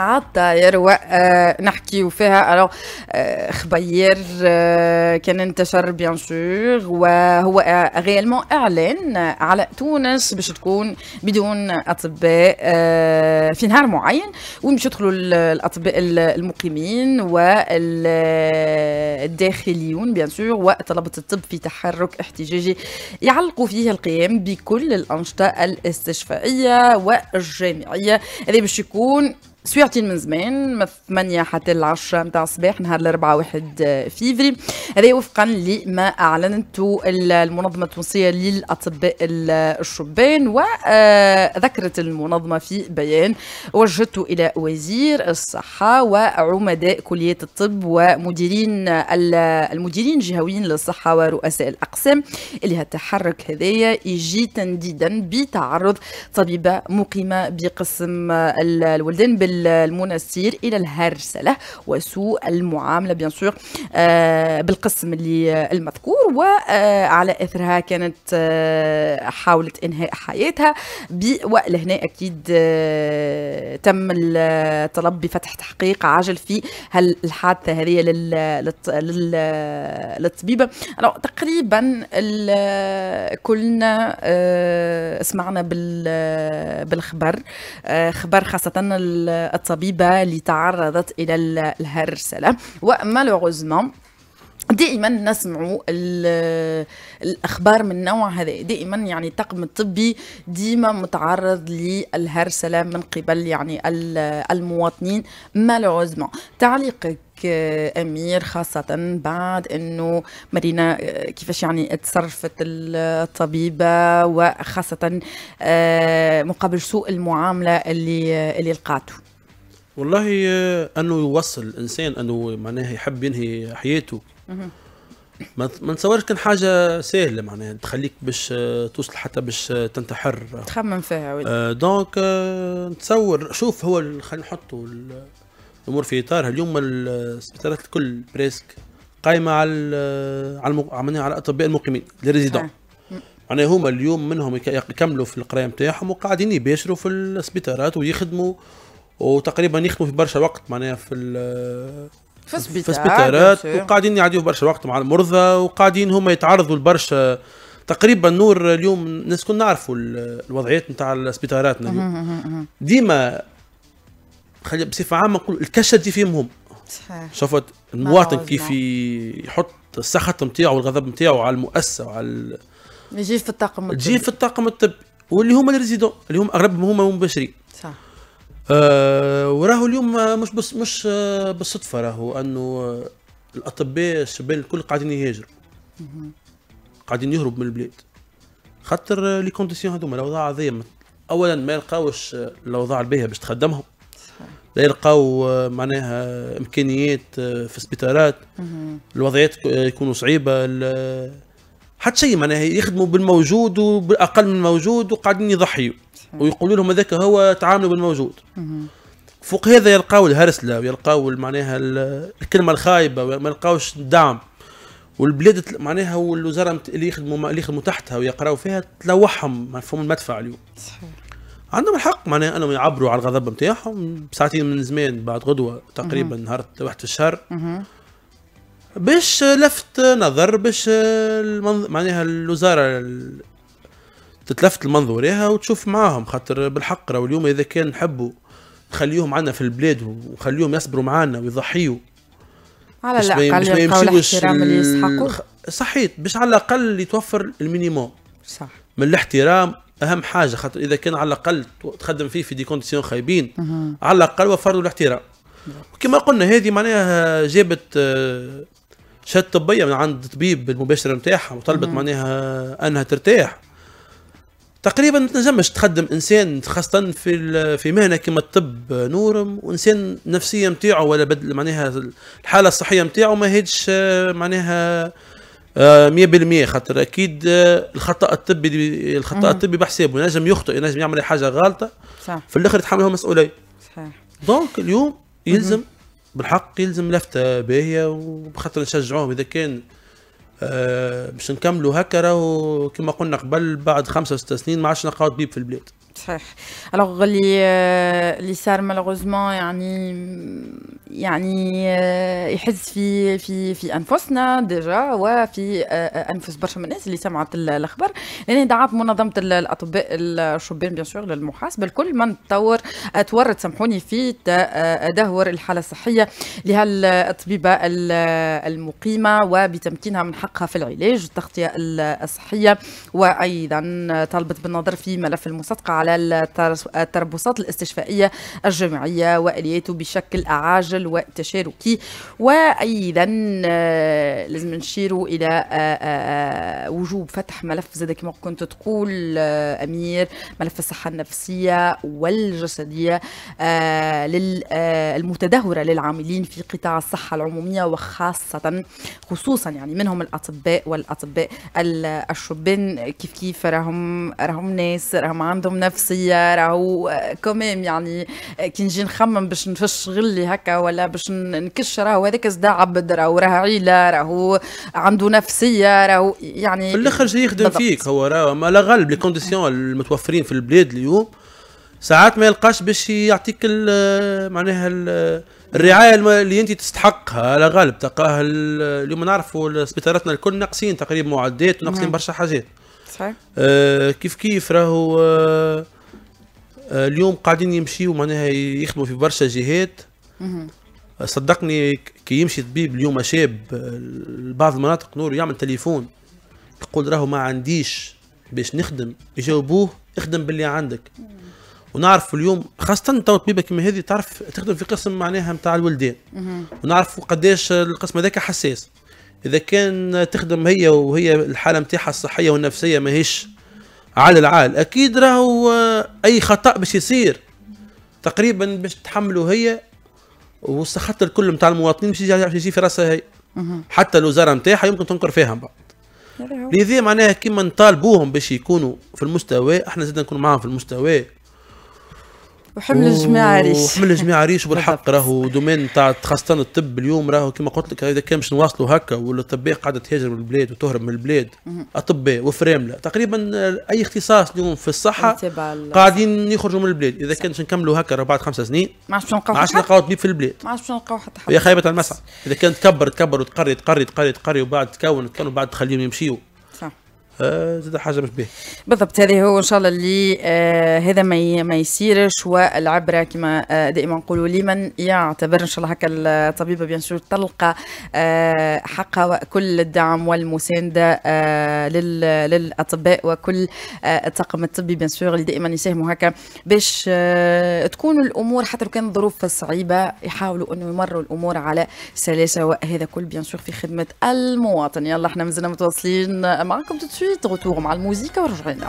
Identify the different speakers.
Speaker 1: عطاير ونحكيو آه، فيها الو آه، خبير آه، كان انتشر بيان سور وهو غيالمون اعلن على تونس باش تكون بدون اطباء في نهار معين ومش يدخلوا الاطباء المقيمين والداخليون بيان سور وطلبه الطب في تحرك احتجاجي يعلقوا فيه القيام بكل الانشطه الاستشفائيه والجامعيه هذا باش يكون سويعتين من زمان من 8 حتى ل 10 متاع الصباح نهار الاربعاء 1 فيفري هذا وفقا لما اعلنته المنظمه التونسيه للاطباء الشبان وذكرت المنظمه في بيان وجهته الى وزير الصحه وعمداء كليه الطب ومديرين المديرين الجهويين للصحه ورؤساء الاقسام اللي هالتحرك هذايا يجي تنديدا بتعرض طبيبه مقيمه بقسم الولدان المنسير الى الهرسله وسوء المعامله بيان سور آه، بالقسم اللي المذكور وعلى آه، اثرها كانت آه، حاولت انهاء حياتها ولهنا اكيد تم الطلب بفتح تحقيق عاجل في الحادثه هذه للطبيبه تقريبا كلنا سمعنا بالخبر خبر خاصه الطبيبة اللي تعرضت إلى الهرسلة ومالوغوزمون دائما نسمع الاخبار من نوع هذا دائما يعني الطاقم الطبي ديما متعرض للهرسله من قبل يعني المواطنين مالوغوزمون تعليقك امير خاصه بعد انه مارينا كيفاش يعني تصرفت الطبيبه وخاصه آه، مقابل سوء المعامله اللي اللي لقاته
Speaker 2: والله آه، انه يوصل الانسان انه معناها يحب ينهي حياته ما نتصورش كان حاجه سهله معناها تخليك باش آه، توصل حتى باش آه، تنتحر
Speaker 1: تخمم فيها ولا.
Speaker 2: دونك نتصور شوف هو خلينا نحطوا الامور في اطارها اليوم السبيطارات الكل بريسك قايمه على على على الاطباء المقيمين لي ريزيدون معناها هما اليوم منهم يكملوا في القرايه نتاعهم وقاعدين يباشروا في السبيطارات ويخدموا وتقريبا يخدموا في برشا وقت معناها في في في السبيطارات وقاعدين يعديوا برشا وقت مع المرضى وقاعدين هما يتعرضوا لبرشا تقريبا نور اليوم الناس كنا نعرفوا الوضعيات نتاع السبيطاراتنا
Speaker 1: اليوم
Speaker 2: ديما خلي بصفه عامه نقول الكشه دي فيهم هم صحيح شفت المواطن كيف يحط السخط نتاعو والغضب نتاعو على المؤسسه وعلى
Speaker 1: يجي في الطاقم الطبي يجي
Speaker 2: في الطاقم الطبي واللي هما الريزيدون اللي هم اغلبهم هما مباشرين صح أه وراهو اليوم مش بس مش آه، بالصدفه راهو انه الاطباء الشباب الكل قاعدين يهاجروا قاعدين يهربوا من البلاد خاطر لي كونديسيون هذوما الاوضاع عظيمة اولا ما يلقاوش آه، الاوضاع الباهيه باش تخدمهم لا يلقاو آه، معناها امكانيات في السبيطارات الوضعيات يكونوا صعيبه حتى شيء معناها يخدموا بالموجود وبالاقل من الموجود وقاعدين يضحيوا ويقولوا لهم هذاك هو تعاملوا بالموجود فوق هذا يلقاو الهرسله ويلقاو معناها الكلمه الخايبه ما يلقاوش الدعم والبلاد معناها والوزاره اللي يخدموا اللي يخدموا تحتها ويقراوا فيها تلوحهم مفهوم المدفع اليوم صحيح. عندهم الحق معناها انهم يعبروا على الغضب نتاعهم ساعتين من زمان بعد غدوه تقريبا نهار واحد في الشهر باش لفت نظر باش المنظ... معناها الوزاره تتلفت المنظوريها وتشوف معاهم خاطر بالحق راهو اليوم اذا كان نحبوا نخليوهم عندنا في البلاد ونخليوهم يصبروا معانا ويضحيوا على الاقل يلقاو الاحترام اللي يسحقوا صحيت باش على الاقل يتوفر المينيموم صح من الاحترام اهم حاجه خاطر اذا كان على الاقل تخدم فيه في دي كونديسيون خايبين على الاقل وفر له الاحترام وكما قلنا هذه معناها جابت آه، شهاده طبيه من عند طبيب المباشر نتاعها وطلبت معناها انها ترتاح تقريبا ما تنجمش تخدم انسان خاصه في في مهنه كما الطب نورم وانسان نفسية نتاعو ولا بدل معناها الحاله الصحيه نتاعو ما هيش معناها 100% آه، خاطر اكيد الخطا الطبي الخطا الطبي بحسابه ينجم يخطئ ينجم يعمل حاجه غلطه صح. في الاخر يتحملها مسؤوليه صحيح دونك اليوم يلزم مم. بالحق يلزم لفته باهيه وبخاطر نشجعوهم اذا كان آه، باش نكملوا هكا راهو كما قلنا قبل بعد خمسة وست سنين ما عادش نقعد بيب في البلاد صحيح
Speaker 1: الوغ اللي اللي صار مالوغوزمون يعني يعني euh, يحس في في في انفسنا ديجا وفي euh, انفس برشا من الناس اللي سمعت الاخبار لان يعني دعات منظمه الاطباء الشبان بيان سور للمحاسبه الكل من تطور تورط سامحوني في تدهور آه، الحاله الصحيه لهالطبيبه المقيمه وبتمكينها من حقها في العلاج والتغطيه الصحيه وايضا طالبت بالنظر في ملف المصدقه على التربصات الاستشفائية الجامعية وآلياته بشكل عاجل وتشاركي وأيضا آه، لازم نشيروا إلى آه، آه، وجوب فتح ملف زي كما كنت تقول أمير ملف الصحة النفسية والجسدية المتدهورة للعاملين في قطاع الصحة العمومية وخاصة خصوصا يعني منهم الأطباء والأطباء الشبان كيف كيف راهم راهم ناس راهم عندهم نفس نفسيه راهو آه، كوميم يعني آه، كي نجي نخمم باش نفش غلي هكا ولا باش نكش راهو هذاك صداع عبد راهو راه عيله راهو عنده نفسيه راهو يعني في الاخر
Speaker 2: شي يخدم بالضبط. فيك هو راهو ما لا غالب لي كونديسيون المتوفرين في البلاد اليوم ساعات ما يلقاش باش يعطيك معناها الرعايه اللي انت تستحقها على غالب تلقاها اليوم نعرفوا سبيطاراتنا الكل ناقصين تقريبا معدات وناقصين نعم. برشا حاجات صحيح آه كيف كيف راهو آه, آه، اليوم قاعدين يمشيوا معناها يخدموا في برشا جهات صدقني كي يمشي طبيب اليوم شاب لبعض آه، المناطق نور يعمل تليفون يقول راهو ما عنديش باش نخدم يجاوبوه اخدم باللي عندك ونعرف اليوم خاصة تو طبيبة كما هذه تعرف تخدم في قسم معناها نتاع الولدان ونعرف قداش القسم هذاك حساس اذا كان تخدم هي وهي الحاله نتاعها الصحيه والنفسيه ماهيش على العال اكيد راهو اي خطا باش يصير تقريبا باش تحمله هي والسخط الكل نتاع المواطنين باش يجي في راسها هي حتى الوزاره نتاعها يمكن تنكر فيها من بعد لذا معناها كيما نطالبوهم باش يكونوا في المستوى احنا زدنا نكون معاهم في المستوى
Speaker 1: وحمل الجماعه ريش وحمل الجماعه ريش وبالحق
Speaker 2: راهو دومين تاع خاصه الطب اليوم راهو كما قلت لك اذا كان باش نواصلوا هكا والاطباء قاعده تهاجر من البلاد وتهرب من البلاد اطباء وفرامله تقريبا اي اختصاص اليوم في الصحه قاعدين يخرجوا من البلاد اذا كان باش نكملوا هكا بعد خمسة سنين
Speaker 1: ما عادش نلقاو ما عادش
Speaker 2: نلقاو طبيب في البلاد
Speaker 1: ما عادش نلقاو حتى حد
Speaker 2: يا خايبه المسعى اذا كان تكبر تكبر وتقري تقري تقري تقري وبعد تكون تكون وبعد تخليهم يمشيوا آه، زاد حاجه مش به
Speaker 1: بالضبط هذا هو ان شاء الله اللي آه هذا ما ما يصيرش والعبره كما آه دائما نقولوا لمن يعتبر ان شاء الله هكا الطبيبه بيان سور تلقى آه حقها وكل الدعم والمسانده آه للاطباء وكل آه الطاقم الطبي بيان سور اللي دائما يساهموا هكا باش آه تكون الامور حتى لو كانت ظروف صعيبه يحاولوا انه يمروا الامور على سلاسه وهذا كل بيان سور في خدمه المواطن يلا احنا مازلنا متواصلين معكم تتشير de retour mal musique rejoignant